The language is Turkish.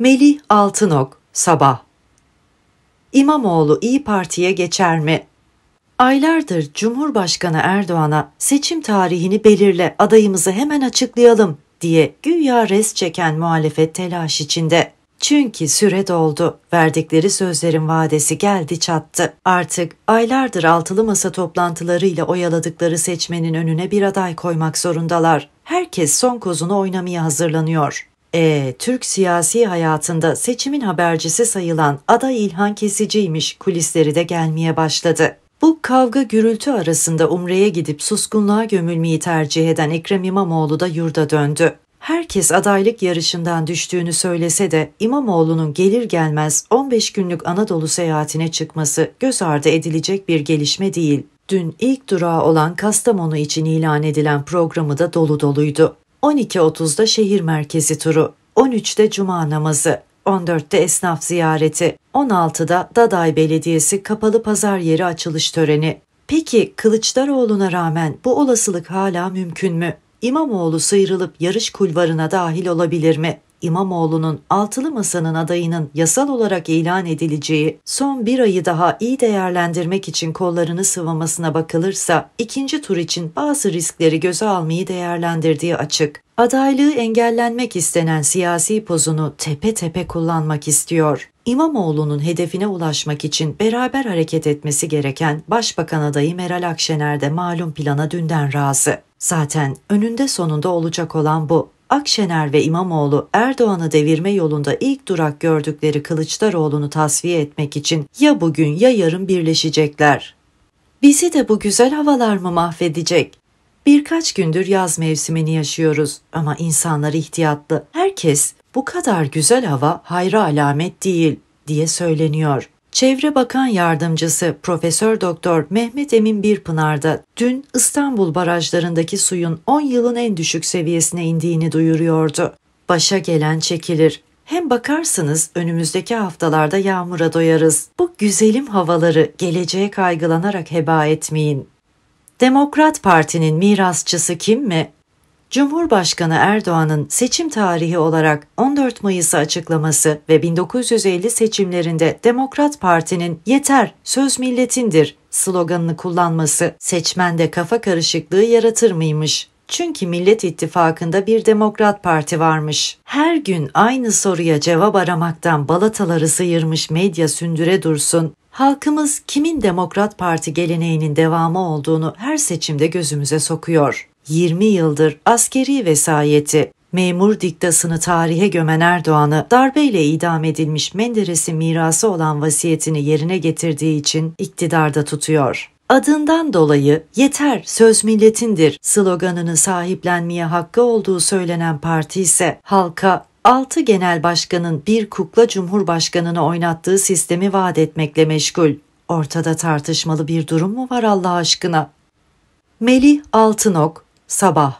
Melih Altınok, Sabah İmamoğlu İyi Parti'ye geçer mi? Aylardır Cumhurbaşkanı Erdoğan'a seçim tarihini belirle adayımızı hemen açıklayalım diye güya res çeken muhalefet telaş içinde. Çünkü süre doldu. Verdikleri sözlerin vadesi geldi çattı. Artık aylardır altılı masa toplantılarıyla oyaladıkları seçmenin önüne bir aday koymak zorundalar. Herkes son kozunu oynamaya hazırlanıyor. E, Türk siyasi hayatında seçimin habercisi sayılan aday İlhan Kesici'ymiş kulisleri de gelmeye başladı. Bu kavga gürültü arasında Umre'ye gidip suskunluğa gömülmeyi tercih eden Ekrem İmamoğlu da yurda döndü. Herkes adaylık yarışından düştüğünü söylese de İmamoğlu'nun gelir gelmez 15 günlük Anadolu seyahatine çıkması göz ardı edilecek bir gelişme değil. Dün ilk durağı olan Kastamonu için ilan edilen programı da dolu doluydu. 12.30'da şehir merkezi turu, 13'te cuma namazı, 14'te esnaf ziyareti, 16'da Daday Belediyesi kapalı pazar yeri açılış töreni. Peki Kılıçdaroğlu'na rağmen bu olasılık hala mümkün mü? İmamoğlu sıyrılıp yarış kulvarına dahil olabilir mi? İmamoğlu'nun altılı masanın adayının yasal olarak ilan edileceği son bir ayı daha iyi değerlendirmek için kollarını sıvamasına bakılırsa ikinci tur için bazı riskleri göze almayı değerlendirdiği açık. Adaylığı engellenmek istenen siyasi pozunu tepe tepe kullanmak istiyor. İmamoğlu'nun hedefine ulaşmak için beraber hareket etmesi gereken Başbakan adayı Meral Akşener de malum plana dünden razı. Zaten önünde sonunda olacak olan bu. Akşener ve İmamoğlu Erdoğan'ı devirme yolunda ilk durak gördükleri Kılıçdaroğlu'nu tasfiye etmek için ya bugün ya yarın birleşecekler. Bizi de bu güzel havalar mı mahvedecek? Birkaç gündür yaz mevsimini yaşıyoruz ama insanlar ihtiyatlı. Herkes bu kadar güzel hava hayra alamet değil diye söyleniyor. Çevre Bakan Yardımcısı Profesör Doktor Mehmet Emin Birpınar da dün İstanbul barajlarındaki suyun 10 yılın en düşük seviyesine indiğini duyuruyordu. Başa gelen çekilir. Hem bakarsınız önümüzdeki haftalarda yağmura doyarız. Bu güzelim havaları geleceğe kaygılanarak heba etmeyin. Demokrat Parti'nin mirasçısı kim mi? Cumhurbaşkanı Erdoğan'ın seçim tarihi olarak 14 Mayıs'ı açıklaması ve 1950 seçimlerinde Demokrat Parti'nin yeter söz milletindir sloganını kullanması seçmende kafa karışıklığı yaratır mıymış? Çünkü Millet İttifakı'nda bir Demokrat Parti varmış. Her gün aynı soruya cevap aramaktan balataları sıyırmış medya sündüre dursun. Halkımız kimin Demokrat Parti geleneğinin devamı olduğunu her seçimde gözümüze sokuyor. 20 yıldır askeri vesayeti Memur diktasını tarihe gömen Erdoğan'ı darbeyle idam edilmiş Menderes'in mirası olan vasiyetini yerine getirdiği için iktidarda tutuyor. Adından dolayı yeter söz milletindir sloganını sahiplenmeye hakkı olduğu söylenen parti ise halka 6 genel başkanın bir kukla cumhurbaşkanını oynattığı sistemi vaat etmekle meşgul. Ortada tartışmalı bir durum mu var Allah aşkına? Melih Altınok, Sabah